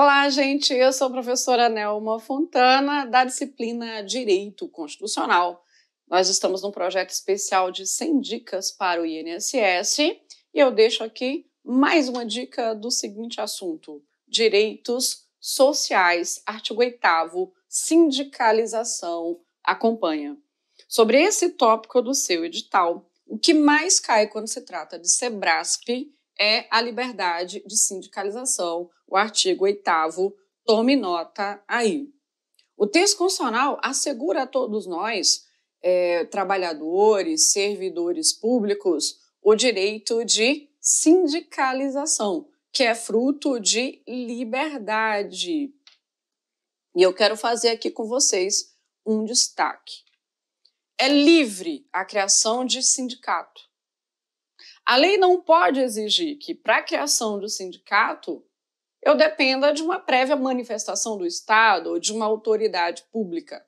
Olá, gente. Eu sou a professora Nelma Fontana, da disciplina Direito Constitucional. Nós estamos num projeto especial de 100 dicas para o INSS e eu deixo aqui mais uma dica do seguinte assunto: direitos sociais, artigo 8, sindicalização. Acompanha. Sobre esse tópico do seu edital, o que mais cai quando se trata de SEBRASP é a liberdade de sindicalização, o artigo 8 tome nota aí. O texto constitucional assegura a todos nós, é, trabalhadores, servidores públicos, o direito de sindicalização, que é fruto de liberdade. E eu quero fazer aqui com vocês um destaque. É livre a criação de sindicato. A lei não pode exigir que, para a criação de sindicato, eu dependa de uma prévia manifestação do Estado ou de uma autoridade pública.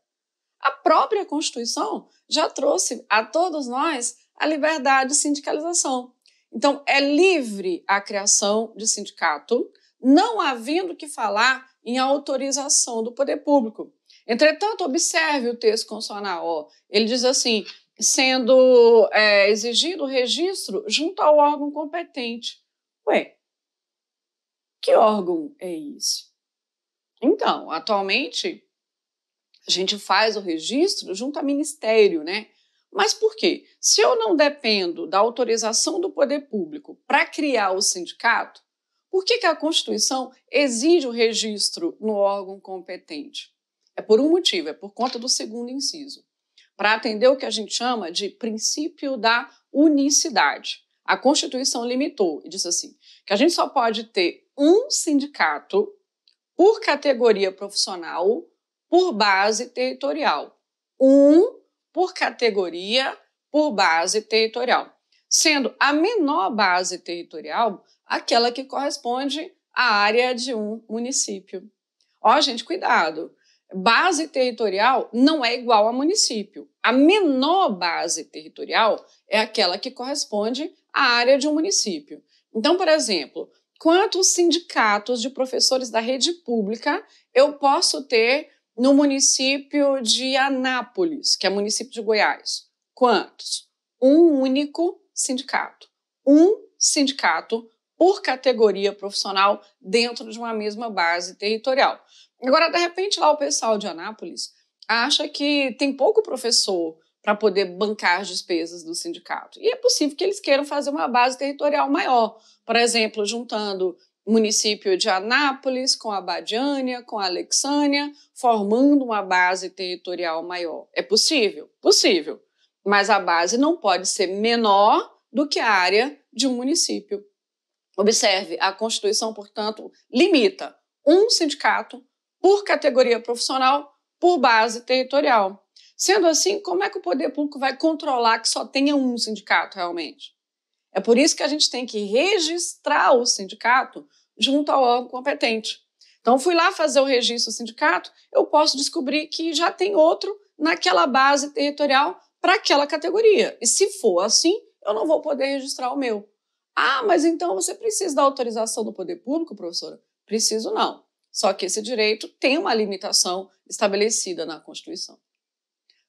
A própria Constituição já trouxe a todos nós a liberdade de sindicalização. Então, é livre a criação de sindicato, não havendo que falar em autorização do poder público. Entretanto, observe o texto constitucional. Ele diz assim: sendo é, exigido o registro junto ao órgão competente. Ué, que órgão é esse? Então, atualmente, a gente faz o registro junto ao Ministério, né? Mas por quê? Se eu não dependo da autorização do poder público para criar o sindicato, por que, que a Constituição exige o registro no órgão competente? É por um motivo, é por conta do segundo inciso para atender o que a gente chama de princípio da unicidade. A Constituição limitou e disse assim: que a gente só pode ter um sindicato por categoria profissional, por base territorial. Um por categoria, por base territorial. Sendo a menor base territorial aquela que corresponde à área de um município. Ó, gente, cuidado! base territorial não é igual a município. A menor base territorial é aquela que corresponde à área de um município. Então, por exemplo, quantos sindicatos de professores da rede pública eu posso ter no município de Anápolis, que é município de Goiás? Quantos? Um único sindicato. Um sindicato por categoria profissional dentro de uma mesma base territorial. Agora, de repente, lá o pessoal de Anápolis acha que tem pouco professor para poder bancar as despesas do sindicato. E é possível que eles queiram fazer uma base territorial maior, por exemplo, juntando município de Anápolis com a Badiânia, com a Alexânia, formando uma base territorial maior. É possível? Possível. Mas a base não pode ser menor do que a área de um município. Observe, a Constituição, portanto, limita um sindicato por categoria profissional, por base territorial. Sendo assim, como é que o poder público vai controlar que só tenha um sindicato realmente? É por isso que a gente tem que registrar o sindicato junto ao órgão competente. Então, fui lá fazer o registro do sindicato, eu posso descobrir que já tem outro naquela base territorial para aquela categoria. E se for assim, eu não vou poder registrar o meu. Ah, mas então você precisa da autorização do poder público, professora? Preciso não. Só que esse direito tem uma limitação estabelecida na Constituição.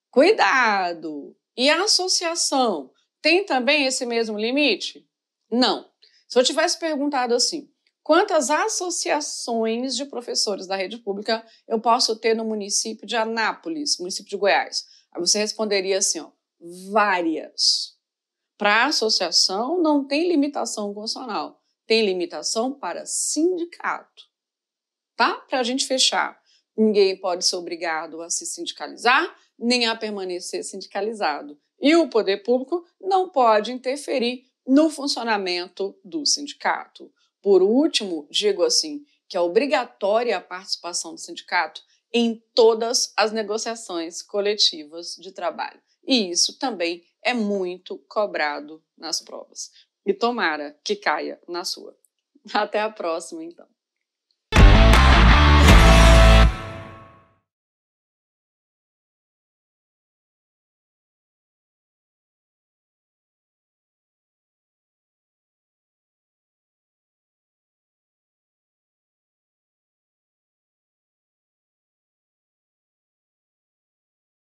Cuidado! E a associação tem também esse mesmo limite? Não. Se eu tivesse perguntado assim, quantas associações de professores da rede pública eu posso ter no município de Anápolis, município de Goiás? Aí você responderia assim, ó, várias. Para associação não tem limitação constitucional, tem limitação para sindicato tá? Para a gente fechar. Ninguém pode ser obrigado a se sindicalizar, nem a permanecer sindicalizado. E o poder público não pode interferir no funcionamento do sindicato. Por último, digo assim, que é obrigatória a participação do sindicato em todas as negociações coletivas de trabalho. E isso também é muito cobrado nas provas. E tomara que caia na sua. Até a próxima, então.